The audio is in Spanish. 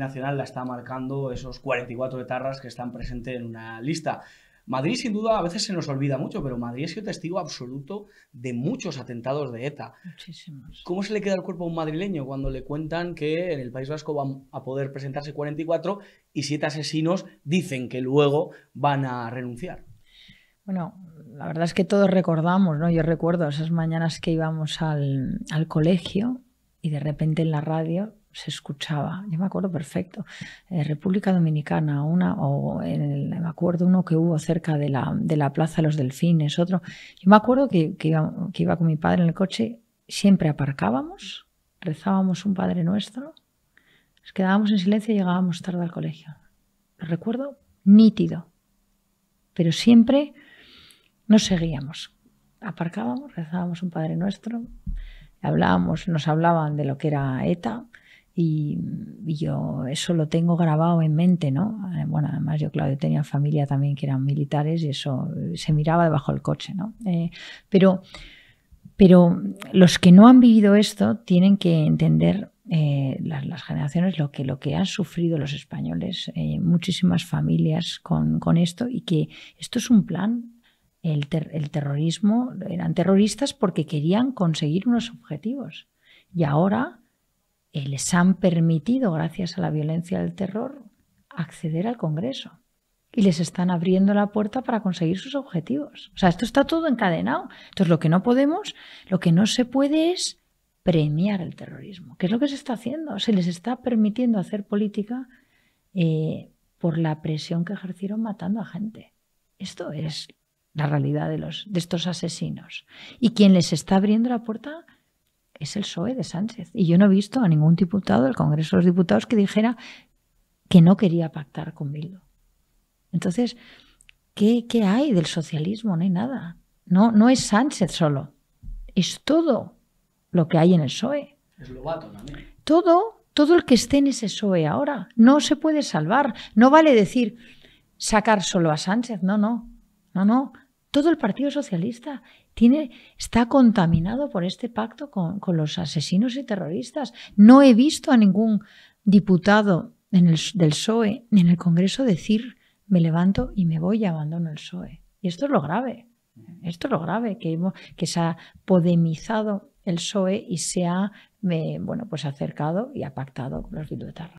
Nacional la está marcando esos 44 etarras que están presentes en una lista. Madrid, sin duda, a veces se nos olvida mucho, pero Madrid ha sido testigo absoluto de muchos atentados de ETA. Muchísimos. ¿Cómo se le queda el cuerpo a un madrileño cuando le cuentan que en el País Vasco van a poder presentarse 44 y siete asesinos dicen que luego van a renunciar? Bueno, la verdad es que todos recordamos, ¿no? Yo recuerdo esas mañanas que íbamos al colegio y de repente en la radio se escuchaba, yo me acuerdo perfecto, República Dominicana, una, o en el, me acuerdo uno que hubo cerca de la, Plaza de los Delfines, otro. Yo me acuerdo que, que, iba, con mi padre en el coche, siempre aparcábamos, rezábamos un Padre Nuestro, nos quedábamos en silencio y llegábamos tarde al colegio. recuerdo nítido, pero siempre nos seguíamos. Aparcábamos, rezábamos un Padre Nuestro, hablábamos, nos hablaban de lo que era ETA, y, yo eso lo tengo grabado en mente, ¿no? Eh, bueno, además yo, Claudio, tenía familia también que eran militares y eso eh, se miraba debajo del coche, ¿no? Eh, pero, pero los que no han vivido esto tienen que entender las, generaciones lo que, lo que han sufrido los españoles, muchísimas familias con, con, esto y que esto es un plan. El, el terrorismo, eran terroristas porque querían conseguir unos objetivos. Y ahora eh, les han permitido, gracias a la violencia del terror, acceder al Congreso. Y les están abriendo la puerta para conseguir sus objetivos. O sea, esto está todo encadenado. Entonces, lo que no podemos, lo que no se puede es premiar el terrorismo. ¿Qué es lo que se está haciendo? Se les está permitiendo hacer política eh, por la presión que ejercieron matando a gente. Esto es la realidad de, los, de estos asesinos. Y quien les está abriendo la puerta es el PSOE de Sánchez. Y yo no he visto a ningún diputado del Congreso de los Diputados que dijera que no quería pactar con Bildu. Entonces, ¿qué, qué hay del socialismo? No hay nada. No, no es Sánchez solo. Es todo lo que hay en el PSOE. Es Todo, todo el que esté en ese PSOE ahora. No se puede salvar. No vale decir sacar solo a Sánchez. No, no. No, no. Todo el Partido Socialista tiene, está contaminado por este pacto con, los asesinos y terroristas. No he visto a ningún diputado del PSOE en el Congreso decir me levanto y me voy y abandono el PSOE. Y esto es lo grave. Esto es lo grave, que, que se ha podemizado el PSOE y se ha eh, bueno, pues acercado y ha pactado con los